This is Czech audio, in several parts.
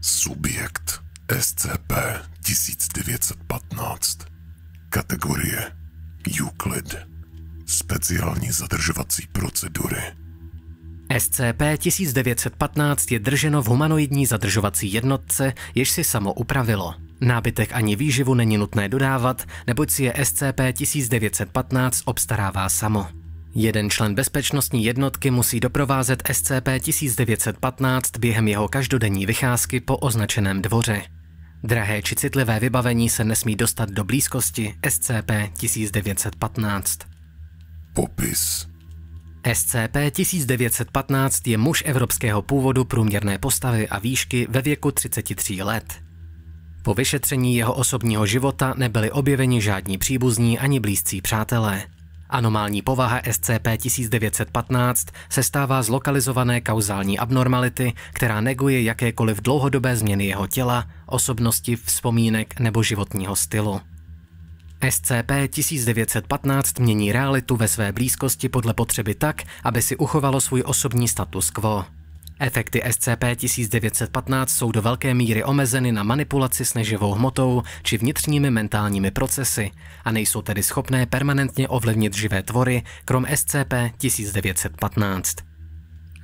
Subjekt SCP-1915 Kategorie Euclid Speciální zadržovací procedury SCP-1915 je drženo v humanoidní zadržovací jednotce, jež si samo upravilo. Nábytek ani výživu není nutné dodávat, neboť si je SCP-1915 obstarává samo. Jeden člen bezpečnostní jednotky musí doprovázet SCP-1915 během jeho každodenní vycházky po označeném dvoře. Drahé či citlivé vybavení se nesmí dostat do blízkosti SCP-1915. Popis SCP-1915 je muž evropského původu průměrné postavy a výšky ve věku 33 let. Po vyšetření jeho osobního života nebyli objeveni žádní příbuzní ani blízcí přátelé. Anomální povaha SCP-1915 se stává z lokalizované kauzální abnormality, která neguje jakékoliv dlouhodobé změny jeho těla, osobnosti, vzpomínek nebo životního stylu. SCP-1915 mění realitu ve své blízkosti podle potřeby tak, aby si uchovalo svůj osobní status quo. Efekty SCP-1915 jsou do velké míry omezeny na manipulaci s neživou hmotou či vnitřními mentálními procesy a nejsou tedy schopné permanentně ovlivnit živé tvory, krom SCP-1915.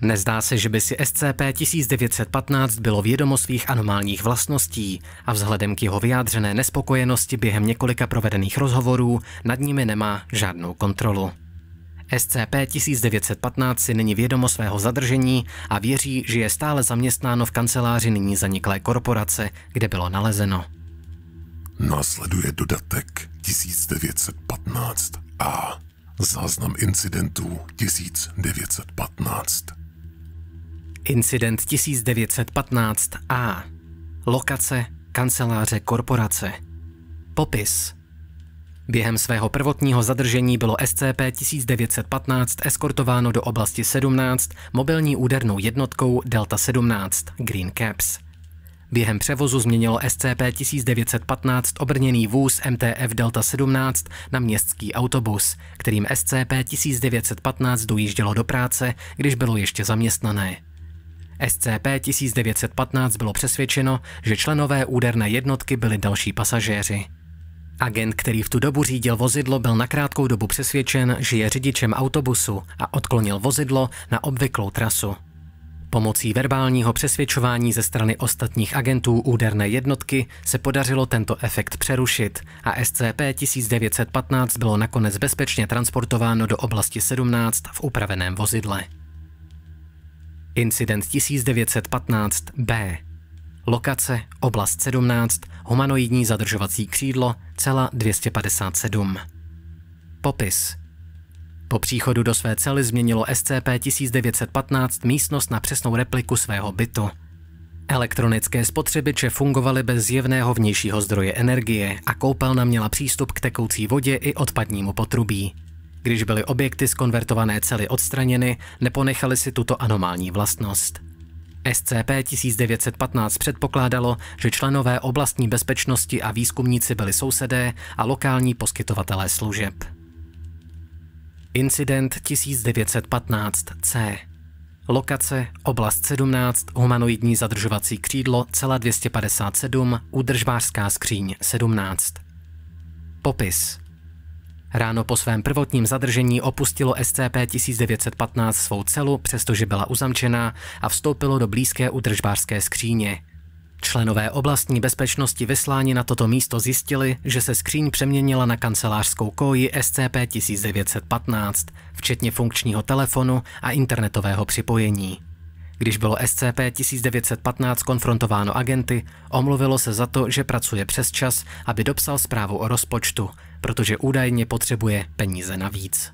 Nezdá se, že by si SCP-1915 bylo vědomo svých anomálních vlastností a vzhledem k jeho vyjádřené nespokojenosti během několika provedených rozhovorů nad nimi nemá žádnou kontrolu. SCP-1915 si není vědomo svého zadržení a věří, že je stále zaměstnáno v kanceláři nyní zaniklé korporace, kde bylo nalezeno. Následuje dodatek 1915a. Záznam incidentů 1915. Incident 1915a. Lokace kanceláře korporace. Popis Během svého prvotního zadržení bylo SCP-1915 eskortováno do oblasti 17 mobilní údernou jednotkou Delta-17 Green Caps. Během převozu změnilo SCP-1915 obrněný vůz MTF Delta 17 na městský autobus, kterým SCP-1915 dojíždělo do práce, když bylo ještě zaměstnané. SCP-1915 bylo přesvědčeno, že členové úderné jednotky byli další pasažéři. Agent, který v tu dobu řídil vozidlo, byl na krátkou dobu přesvědčen, že je řidičem autobusu a odklonil vozidlo na obvyklou trasu. Pomocí verbálního přesvědčování ze strany ostatních agentů úderné jednotky se podařilo tento efekt přerušit a SCP-1915 bylo nakonec bezpečně transportováno do oblasti 17 v upraveném vozidle. Incident 1915 B Lokace, oblast 17, humanoidní zadržovací křídlo, cela 257. Popis po příchodu do své cely změnilo SCP-1915 místnost na přesnou repliku svého bytu. Elektronické spotřebiče fungovaly bez zjevného vnějšího zdroje energie a koupelna měla přístup k tekoucí vodě i odpadnímu potrubí. Když byly objekty z konvertované cely odstraněny, neponechali si tuto anomální vlastnost. SCP-1915 předpokládalo, že členové oblastní bezpečnosti a výzkumníci byli sousedé a lokální poskytovatelé služeb. Incident 1915C Lokace, oblast 17, humanoidní zadržovací křídlo, celá 257, údržbářská skříň 17. Popis Ráno po svém prvotním zadržení opustilo SCP-1915 svou celu, přestože byla uzamčená, a vstoupilo do blízké udržbářské skříně. Členové oblastní bezpečnosti vyslání na toto místo zjistili, že se skříň přeměnila na kancelářskou koji SCP-1915, včetně funkčního telefonu a internetového připojení. Když bylo SCP-1915 konfrontováno agenty, omluvilo se za to, že pracuje přes čas, aby dopsal zprávu o rozpočtu protože údajně potřebuje peníze navíc.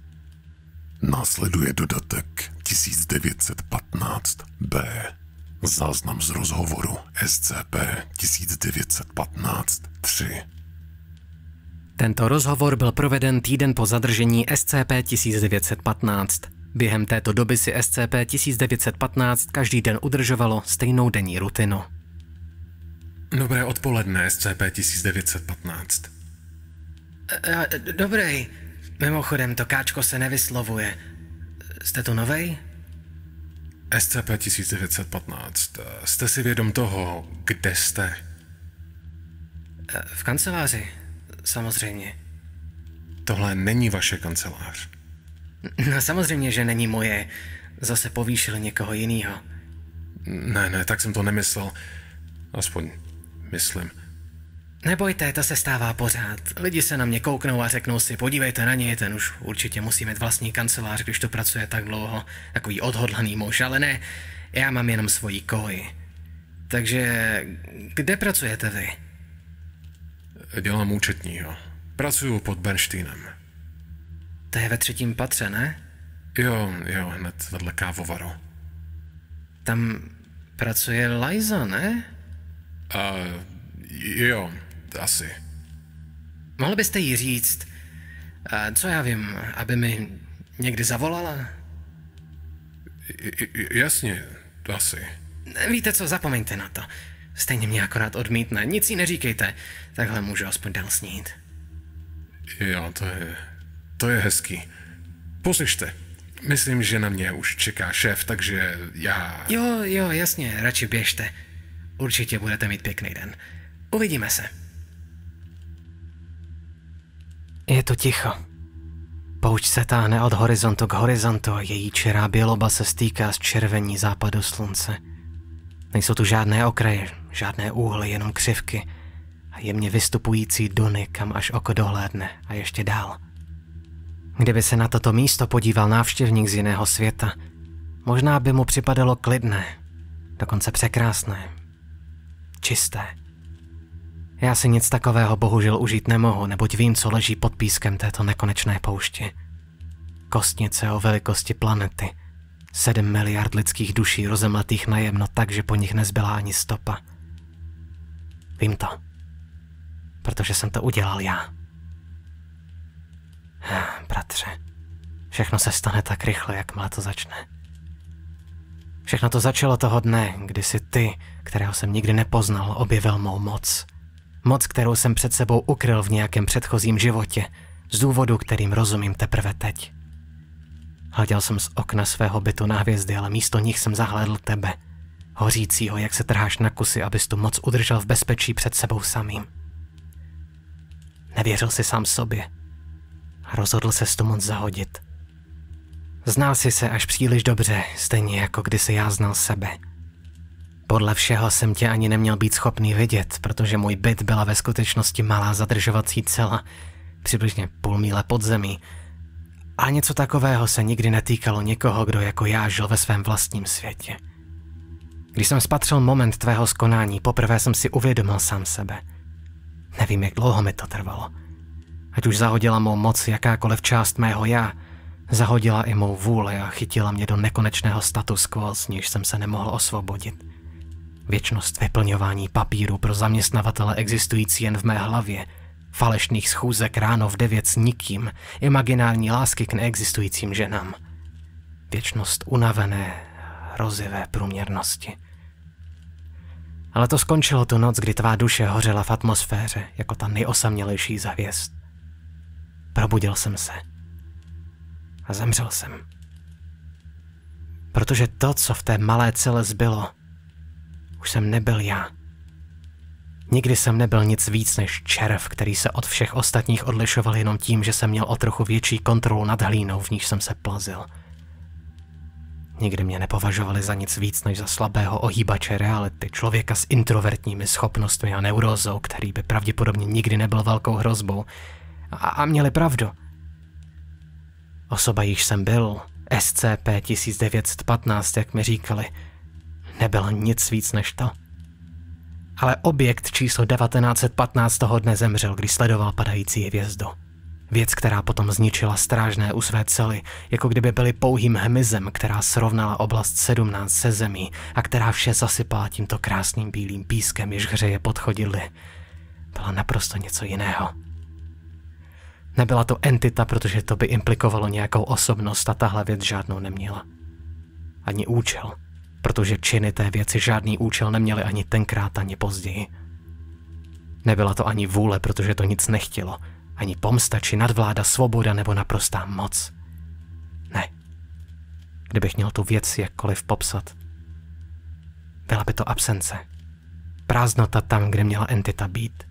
Následuje dodatek 1915b. Záznam z rozhovoru SCP 1915-3. Tento rozhovor byl proveden týden po zadržení SCP-1915. Během této doby si SCP-1915 každý den udržovalo stejnou denní rutinu. Dobré odpoledne, SCP-1915. Dobrý. Mimochodem, to káčko se nevyslovuje. Jste tu novej? SCP-1915, jste si vědom toho, kde jste? V kanceláři, samozřejmě. Tohle není vaše kancelář. No samozřejmě, že není moje. Zase povýšil někoho jiného. Ne, ne, tak jsem to nemyslel. Aspoň myslím. Nebojte, to se stává pořád. Lidi se na mě kouknou a řeknou si, podívejte na něj, ten už určitě musí mít vlastní kancelář, když to pracuje tak dlouho. Takový odhodlaný muž, ale ne, já mám jenom svoji koji. Takže kde pracujete vy? Dělám účetního. Pracuju pod Bernsteinem. To je ve třetím patře, ne? Jo, jo, hned vedle kávovaru. Tam pracuje Liza, ne? A, jo, asi. Mohl byste jí říct, co já vím, aby mi někdy zavolala? J- jasně, to asi. Víte co, zapomeňte na to. Stejně mě akorát odmítne, nic jí neříkejte. Takhle můžu aspoň dál snít. Jo, to je, to je hezký. Poslyšte, myslím, že na mě už čeká šéf, takže já... Jo, jo, jasně, radši běžte. Určitě budete mít pěkný den. Uvidíme se. Je tu ticho. Pouč se táhne od horizontu k horizontu a její čerá běloba se stýká s červení západu slunce. Nejsou tu žádné okraje, žádné úhly, jenom křivky a jemně vystupující duny, kam až oko dohlédne a ještě dál. Kdyby se na toto místo podíval návštěvník z jiného světa, možná by mu připadalo klidné, dokonce překrásné, čisté. Já si nic takového bohužel užít nemohu, neboť vím, co leží pod pískem této nekonečné poušti. Kostnice o velikosti planety. Sedm miliard lidských duší rozemletých najemno tak, že po nich nezbyla ani stopa. Vím to. Protože jsem to udělal já. Bratře, všechno se stane tak rychle, jak má to začne. Všechno to začalo toho dne, kdy si ty, kterého jsem nikdy nepoznal, objevil mou moc. Moc, kterou jsem před sebou ukryl v nějakém předchozím životě, z důvodu, kterým rozumím teprve teď. Hleděl jsem z okna svého bytu na hvězdy, ale místo nich jsem zahlédl tebe. Hořícího, jak se trháš na kusy, abys tu moc udržel v bezpečí před sebou samým. Nevěřil si sám sobě. A rozhodl se tu moc zahodit. Znal si se až příliš dobře, stejně jako kdy se já znal sebe. Podle všeho jsem tě ani neměl být schopný vidět, protože můj byt byla ve skutečnosti malá zadržovací cela, přibližně půl míle pod zemí. A něco takového se nikdy netýkalo někoho, kdo jako já žil ve svém vlastním světě. Když jsem spatřil moment tvého skonání, poprvé jsem si uvědomil sám sebe. Nevím, jak dlouho mi to trvalo. Ať už zahodila mou moc jakákoliv část mého já, zahodila i mou vůli a chytila mě do nekonečného status quo, z níž jsem se nemohl osvobodit. Věčnost vyplňování papíru pro zaměstnavatele existující jen v mé hlavě, falešných schůzek ráno v devět s nikým, imaginální lásky k neexistujícím ženám. Věčnost unavené, rozivé průměrnosti. Ale to skončilo tu noc, kdy tvá duše hořela v atmosféře jako ta nejosamělejší zavěst. Probudil jsem se. A zemřel jsem. Protože to, co v té malé cele zbylo, už jsem nebyl já. Nikdy jsem nebyl nic víc než červ, který se od všech ostatních odlišoval jenom tím, že jsem měl o trochu větší kontrolu nad hlínou, v níž jsem se plazil. Nikdy mě nepovažovali za nic víc než za slabého ohýbače reality, člověka s introvertními schopnostmi a neurózou, který by pravděpodobně nikdy nebyl velkou hrozbou. A, a měli pravdu. Osoba, již jsem byl, SCP-1915, jak mi říkali, nebylo nic víc než to. Ale objekt číslo 1915 toho dne zemřel, když sledoval padající hvězdu. Věc, která potom zničila strážné u své cely, jako kdyby byly pouhým hmyzem, která srovnala oblast 17 se zemí a která vše zasypala tímto krásným bílým pískem, jež hřeje podchodily. Byla naprosto něco jiného. Nebyla to entita, protože to by implikovalo nějakou osobnost a tahle věc žádnou neměla. Ani účel protože činy té věci žádný účel neměly ani tenkrát, ani později. Nebyla to ani vůle, protože to nic nechtělo, ani pomsta či nadvláda, svoboda nebo naprostá moc. Ne. Kdybych měl tu věc jakkoliv popsat, byla by to absence. Prázdnota tam, kde měla entita být.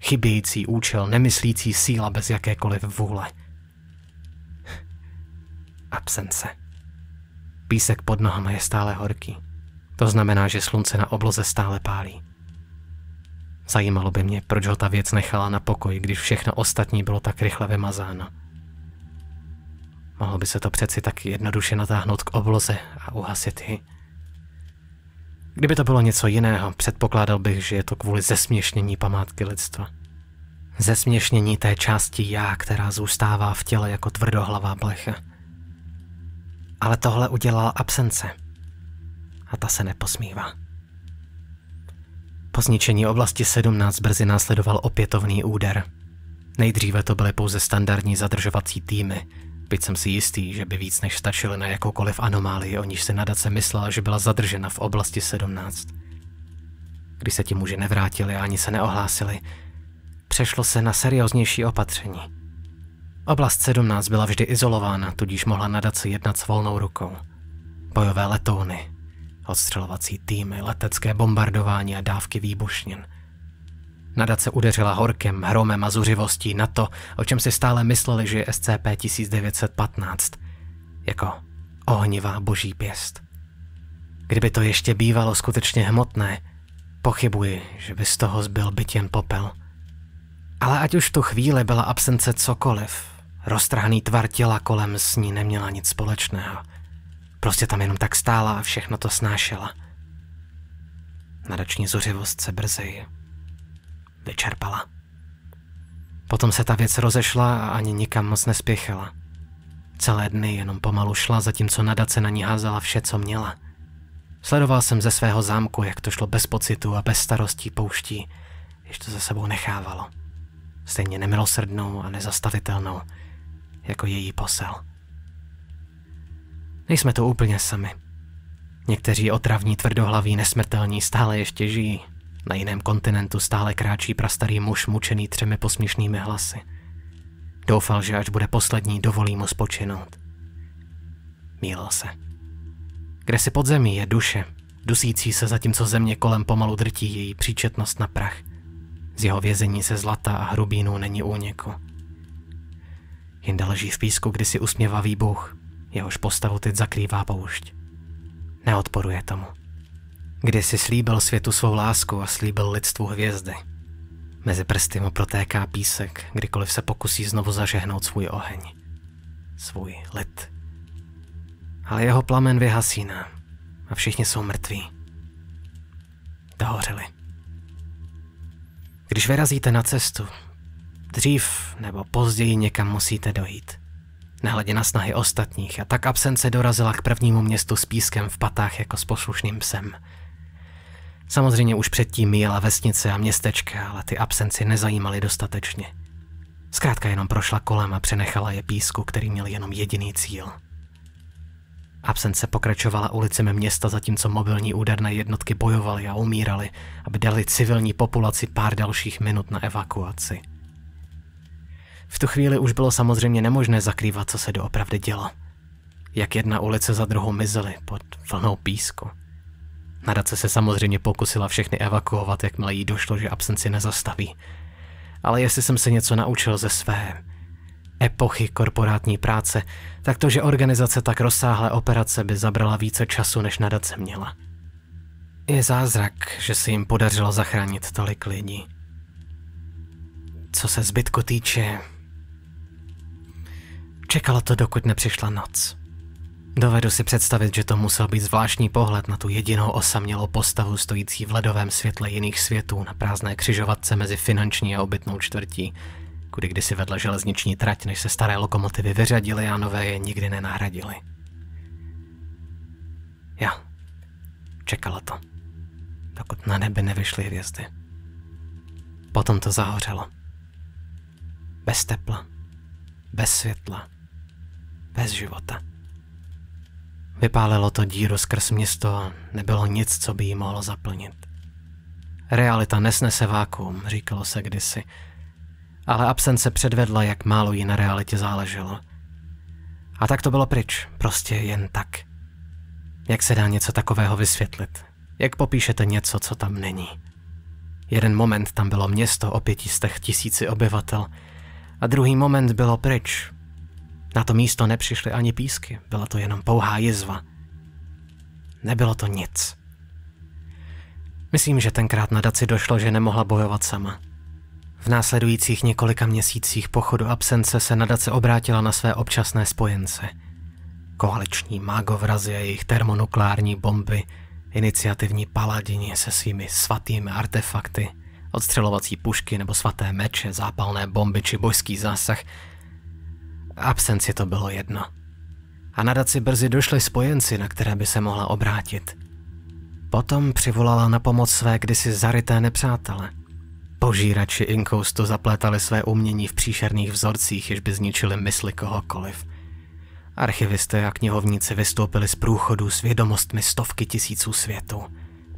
Chybějící účel, nemyslící síla bez jakékoliv vůle. absence. Písek pod nohama je stále horký. To znamená, že slunce na obloze stále pálí. Zajímalo by mě, proč ho ta věc nechala na pokoji, když všechno ostatní bylo tak rychle vymazáno. Mohlo by se to přeci tak jednoduše natáhnout k obloze a uhasit ji. Kdyby to bylo něco jiného, předpokládal bych, že je to kvůli zesměšnění památky lidstva. Zesměšnění té části já, která zůstává v těle jako tvrdohlavá blecha. Ale tohle udělala absence. A ta se neposmívá. Po zničení oblasti 17 brzy následoval opětovný úder. Nejdříve to byly pouze standardní zadržovací týmy, byť jsem si jistý, že by víc než stačily na jakoukoliv anomálii, o níž se nadace myslela, že byla zadržena v oblasti 17. Když se ti muži nevrátili a ani se neohlásili, přešlo se na serióznější opatření – Oblast 17 byla vždy izolována, tudíž mohla nadace jednat s volnou rukou. Bojové letouny, odstřelovací týmy, letecké bombardování a dávky výbušnin. Nadace udeřila horkem, hromem a zuřivostí na to, o čem si stále mysleli, že je SCP-1915. Jako ohnivá boží pěst. Kdyby to ještě bývalo skutečně hmotné, pochybuji, že by z toho zbyl byt jen popel. Ale ať už v tu chvíli byla absence cokoliv, Roztrhaný tvar těla kolem s ní neměla nic společného. Prostě tam jenom tak stála a všechno to snášela. Nadační zuřivost se brzy vyčerpala. Potom se ta věc rozešla a ani nikam moc nespěchala. Celé dny jenom pomalu šla, zatímco nadace na ní házela vše, co měla. Sledoval jsem ze svého zámku, jak to šlo bez pocitu a bez starostí pouští, když to za sebou nechávalo. Stejně nemilosrdnou a nezastavitelnou – jako její posel. Nejsme tu úplně sami. Někteří otravní tvrdohlaví nesmrtelní stále ještě žijí. Na jiném kontinentu stále kráčí prastarý muž mučený třemi posměšnými hlasy. Doufal, že až bude poslední, dovolí mu spočinout. Mýlil se. Kde si podzemí je duše, dusící se zatímco země kolem pomalu drtí její příčetnost na prach. Z jeho vězení se zlata a hrubínů není úniku. Jinda leží v písku kdysi usměvavý bůh, jehož postavu teď zakrývá poušť. Neodporuje tomu. Kdysi slíbil světu svou lásku a slíbil lidstvu hvězdy. Mezi prsty mu protéká písek, kdykoliv se pokusí znovu zažehnout svůj oheň. Svůj lid. Ale jeho plamen vyhasíná a všichni jsou mrtví. Dohořili. Když vyrazíte na cestu, Dřív nebo později někam musíte dojít. Nehledě na snahy ostatních a tak absence dorazila k prvnímu městu s pískem v patách jako s poslušným psem. Samozřejmě už předtím jela vesnice a městečka, ale ty absenci nezajímaly dostatečně. Zkrátka jenom prošla kolem a přenechala je písku, který měl jenom jediný cíl. Absence pokračovala ulicemi města, zatímco mobilní úderné jednotky bojovaly a umírali, aby dali civilní populaci pár dalších minut na evakuaci. V tu chvíli už bylo samozřejmě nemožné zakrývat, co se doopravdy dělo. Jak jedna ulice za druhou mizely pod vlnou písku. Nadace se samozřejmě pokusila všechny evakuovat, jakmile jí došlo, že absenci nezastaví. Ale jestli jsem se něco naučil ze své epochy korporátní práce, tak to, že organizace tak rozsáhlé operace by zabrala více času, než nadace měla. Je zázrak, že se jim podařilo zachránit tolik lidí. Co se zbytku týče, Čekalo to, dokud nepřišla noc. Dovedu si představit, že to musel být zvláštní pohled na tu jedinou osamělou postavu stojící v ledovém světle jiných světů na prázdné křižovatce mezi finanční a obytnou čtvrtí, kudy kdysi vedla železniční trať, než se staré lokomotivy vyřadily a nové je nikdy nenahradily. Já. Čekala to. Dokud na nebe nevyšly hvězdy. Potom to zahořelo. Bez tepla. Bez světla bez života. Vypálilo to díru skrz město a nebylo nic, co by jí mohlo zaplnit. Realita nesnese vákuum, říkalo se kdysi, ale absence předvedla, jak málo jí na realitě záleželo. A tak to bylo pryč, prostě jen tak. Jak se dá něco takového vysvětlit? Jak popíšete něco, co tam není? Jeden moment tam bylo město o pětistech tisíci obyvatel a druhý moment bylo pryč, na to místo nepřišly ani písky, byla to jenom pouhá jizva. Nebylo to nic. Myslím, že tenkrát na Daci došlo, že nemohla bojovat sama. V následujících několika měsících pochodu absence se nadace obrátila na své občasné spojence. Koaliční mágovrazy a jejich termonukleární bomby, iniciativní paladini se svými svatými artefakty, odstřelovací pušky nebo svaté meče, zápalné bomby či božský zásah Absenci to bylo jedno. A daci brzy došli spojenci, na které by se mohla obrátit. Potom přivolala na pomoc své kdysi zaryté nepřátele. Požírači inkoustu zaplétali své umění v příšerných vzorcích, jež by zničili mysli kohokoliv. Archivisté a knihovníci vystoupili z průchodu s vědomostmi stovky tisíců světů.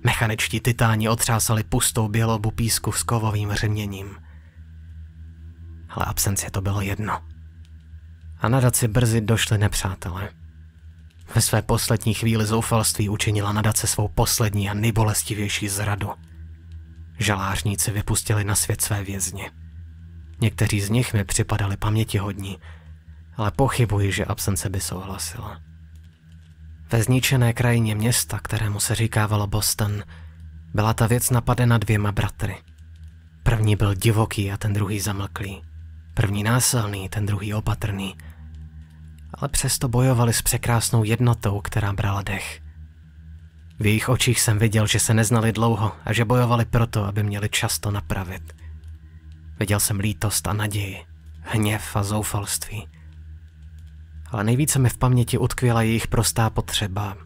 Mechaničtí titáni otřásali pustou bělobu písku s kovovým řeměním. Ale absence to bylo jedno a nadaci brzy došli nepřátelé. Ve své poslední chvíli zoufalství učinila nadace svou poslední a nejbolestivější zradu. Žalářníci vypustili na svět své vězně. Někteří z nich mi připadali paměti hodní, ale pochybuji, že absence by souhlasila. Ve zničené krajině města, kterému se říkávalo Boston, byla ta věc napadena dvěma bratry. První byl divoký a ten druhý zamlklý. První násilný, ten druhý opatrný – ale přesto bojovali s překrásnou jednotou, která brala dech. V jejich očích jsem viděl, že se neznali dlouho a že bojovali proto, aby měli často napravit. Viděl jsem lítost a naději, hněv a zoufalství. Ale nejvíce mi v paměti utkvěla jejich prostá potřeba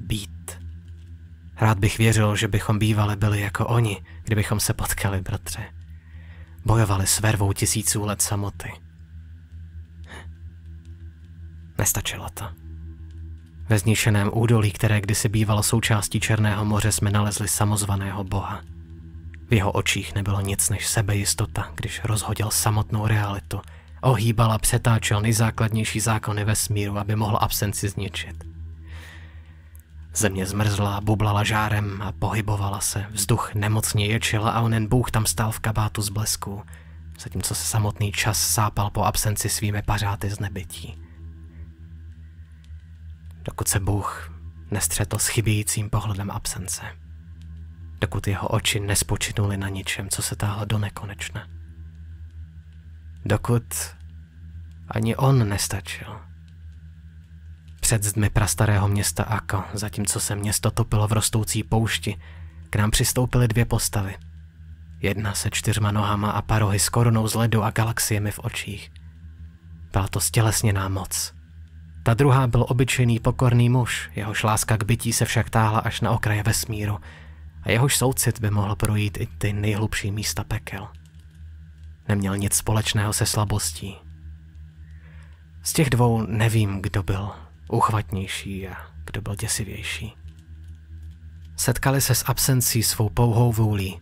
být. Rád bych věřil, že bychom bývali byli jako oni, kdybychom se potkali, bratře. Bojovali s vervou tisíců let samoty. Nestačilo to. Ve zničeném údolí, které kdysi bývalo součástí Černého moře, jsme nalezli samozvaného boha. V jeho očích nebylo nic než sebejistota, když rozhodil samotnou realitu. Ohýbal a přetáčel nejzákladnější zákony vesmíru, aby mohl absenci zničit. Země zmrzla, bublala žárem a pohybovala se. Vzduch nemocně ječil a onen bůh tam stál v kabátu z blesků, zatímco se samotný čas sápal po absenci svými pařáty z nebytí dokud se Bůh nestřetl s chybějícím pohledem absence. Dokud jeho oči nespočinuly na ničem, co se táhlo do nekonečna. Dokud ani on nestačil. Před zdmi prastarého města Ako, zatímco se město topilo v rostoucí poušti, k nám přistoupily dvě postavy. Jedna se čtyřma nohama a parohy s korunou z ledu a galaxiemi v očích. Byla to stělesněná moc – ta druhá byl obyčejný pokorný muž, jehož láska k bytí se však táhla až na okraje vesmíru a jehož soucit by mohl projít i ty nejhlubší místa pekel. Neměl nic společného se slabostí. Z těch dvou nevím, kdo byl uchvatnější a kdo byl děsivější. Setkali se s absencí svou pouhou vůlí.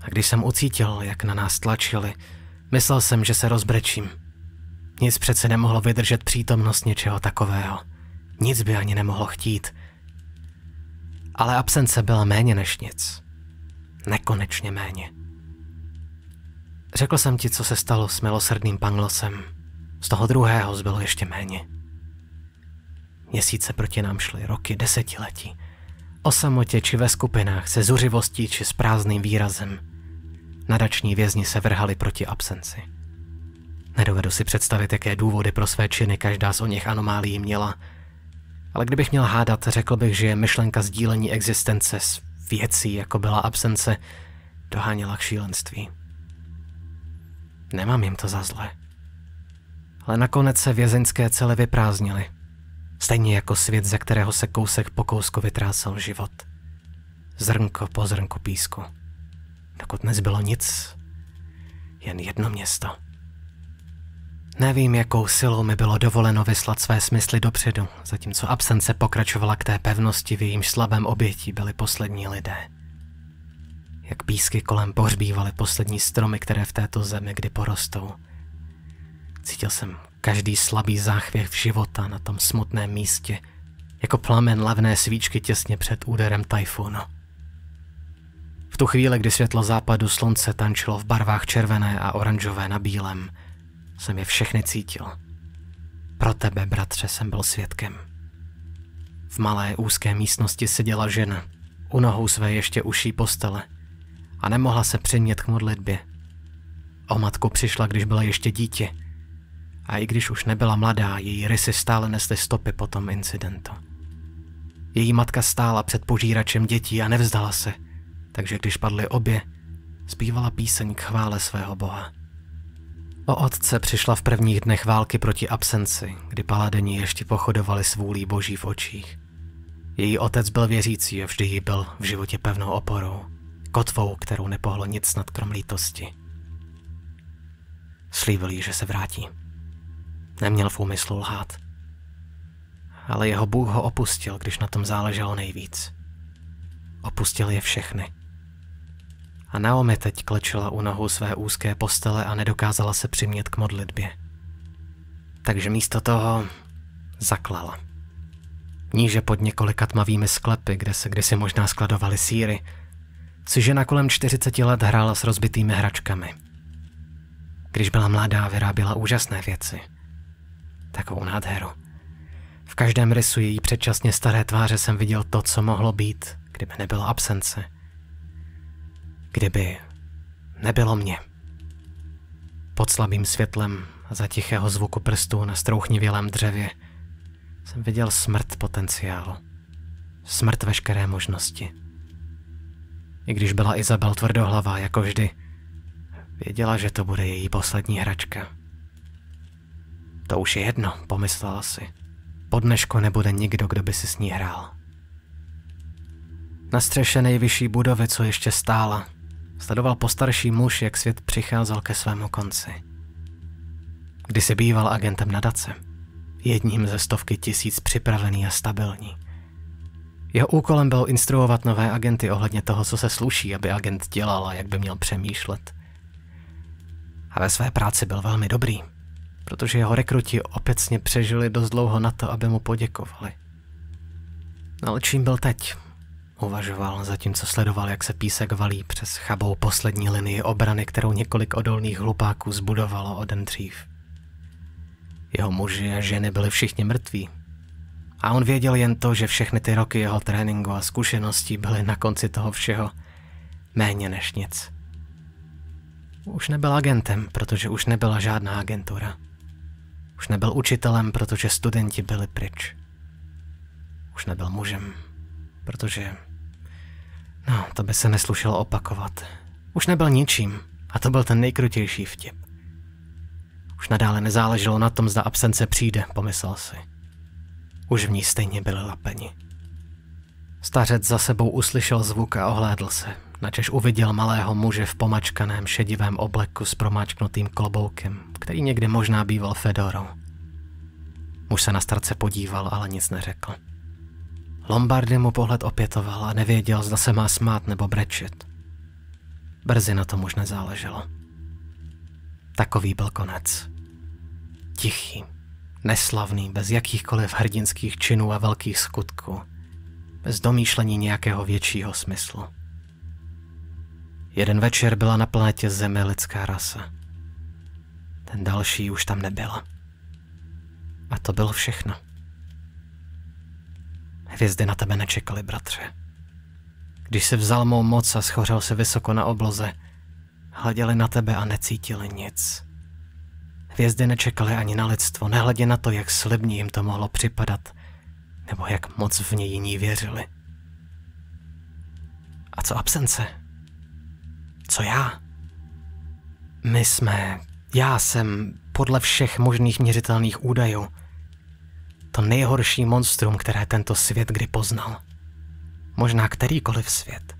A když jsem ucítil, jak na nás tlačili, myslel jsem, že se rozbrečím – nic přece nemohlo vydržet přítomnost něčeho takového. Nic by ani nemohlo chtít. Ale absence byla méně než nic. Nekonečně méně. Řekl jsem ti, co se stalo s milosrdným panglosem. Z toho druhého zbylo ještě méně. Měsíce proti nám šly, roky, desetiletí. O samotě či ve skupinách, se zuřivostí či s prázdným výrazem. Nadační vězni se vrhali proti absenci. Nedovedu si představit, jaké důvody pro své činy každá z o nich anomálií měla. Ale kdybych měl hádat, řekl bych, že myšlenka sdílení existence s věcí, jako byla absence, doháněla k šílenství. Nemám jim to za zlé. Ale nakonec se vězeňské cely vyprázdnily. Stejně jako svět, ze kterého se kousek po kousku vytrásal život. Zrnko po zrnku písku. Dokud nezbylo nic, jen jedno město. Nevím, jakou silou mi bylo dovoleno vyslat své smysly dopředu, zatímco absence pokračovala k té pevnosti, v jejím slabém obětí byli poslední lidé. Jak písky kolem pohřbívaly poslední stromy, které v této zemi kdy porostou. Cítil jsem každý slabý záchvěv života na tom smutném místě, jako plamen levné svíčky těsně před úderem tajfunu. V tu chvíli, kdy světlo západu slunce tančilo v barvách červené a oranžové na bílém, jsem je všechny cítil. Pro tebe, bratře, jsem byl svědkem. V malé úzké místnosti seděla žena, u nohou své ještě uší postele a nemohla se přimět k modlitbě. O matku přišla, když byla ještě dítě a i když už nebyla mladá, její rysy stále nesly stopy po tom incidentu. Její matka stála před požíračem dětí a nevzdala se, takže když padly obě, zpívala píseň k chvále svého boha. O otce přišla v prvních dnech války proti absenci, kdy paladeni ještě pochodovali svůlí boží v očích. Její otec byl věřící a vždy jí byl v životě pevnou oporou, kotvou, kterou nepohlo nic nad krom lítosti. Slíbil jí, že se vrátí. Neměl v úmyslu lhát. Ale jeho Bůh ho opustil, když na tom záleželo nejvíc. Opustil je všechny – a Naomi teď klečela u nohou své úzké postele a nedokázala se přimět k modlitbě. Takže místo toho zaklala. Níže pod několika tmavými sklepy, kde se kdysi možná skladovaly síry, si žena kolem 40 let hrála s rozbitými hračkami. Když byla mladá, vyráběla úžasné věci. Takovou nádheru. V každém rysu její předčasně staré tváře jsem viděl to, co mohlo být, kdyby nebyla absence – kdyby nebylo mě. Pod slabým světlem a za tichého zvuku prstů na strouchnivělém dřevě jsem viděl smrt potenciálu. Smrt veškeré možnosti. I když byla Izabel tvrdohlavá jako vždy, věděla, že to bude její poslední hračka. To už je jedno, pomyslela si. Po dnešku nebude nikdo, kdo by si s ní hrál. Na střeše nejvyšší budovy, co ještě stála, Sledoval postarší muž, jak svět přicházel ke svému konci. Kdy se býval agentem nadace, jedním ze stovky tisíc připravený a stabilní. Jeho úkolem bylo instruovat nové agenty ohledně toho, co se sluší, aby agent dělal a jak by měl přemýšlet. A ve své práci byl velmi dobrý, protože jeho rekruti opětně přežili dost dlouho na to, aby mu poděkovali. No ale čím byl teď? uvažoval, zatímco sledoval, jak se písek valí přes chabou poslední linii obrany, kterou několik odolných hlupáků zbudovalo o den dřív. Jeho muži a ženy byli všichni mrtví. A on věděl jen to, že všechny ty roky jeho tréninku a zkušeností byly na konci toho všeho méně než nic. Už nebyl agentem, protože už nebyla žádná agentura. Už nebyl učitelem, protože studenti byli pryč. Už nebyl mužem, protože No, to by se neslušelo opakovat. Už nebyl ničím a to byl ten nejkrutější vtip. Už nadále nezáleželo na tom, zda absence přijde, pomyslel si. Už v ní stejně byly lapeni. Stařec za sebou uslyšel zvuk a ohlédl se, načež uviděl malého muže v pomačkaném šedivém obleku s promáčknutým kloboukem, který někdy možná býval Fedorou. Muž se na starce podíval, ale nic neřekl. Lombardy mu pohled opětoval a nevěděl, zda se má smát nebo brečet. Brzy na tom už nezáleželo. Takový byl konec. Tichý, neslavný, bez jakýchkoliv hrdinských činů a velkých skutků, bez domýšlení nějakého většího smyslu. Jeden večer byla na planetě Zemi lidská rasa. Ten další už tam nebyla. A to bylo všechno. Hvězdy na tebe nečekaly, bratře. Když se vzal mou moc a schořel se vysoko na obloze, hleděli na tebe a necítili nic. Hvězdy nečekaly ani na lidstvo, nehledě na to, jak slibně jim to mohlo připadat, nebo jak moc v ně jiní věřili. A co absence? Co já? My jsme, já jsem podle všech možných měřitelných údajů to nejhorší monstrum, které tento svět kdy poznal. Možná kterýkoliv svět.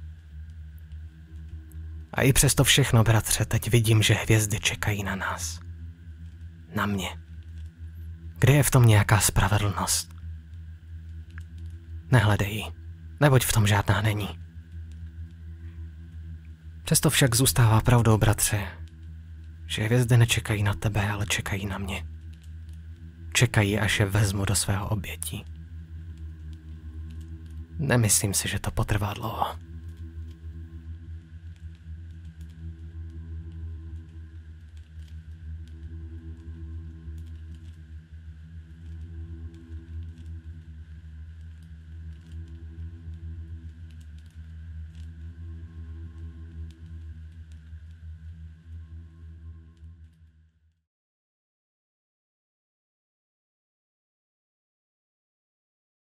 A i přesto všechno, bratře, teď vidím, že hvězdy čekají na nás. Na mě. Kde je v tom nějaká spravedlnost? Nehledej neboť v tom žádná není. Přesto však zůstává pravdou, bratře, že hvězdy nečekají na tebe, ale čekají na mě. Čekají, až je vezmu do svého obětí. Nemyslím si, že to potrvá dlouho.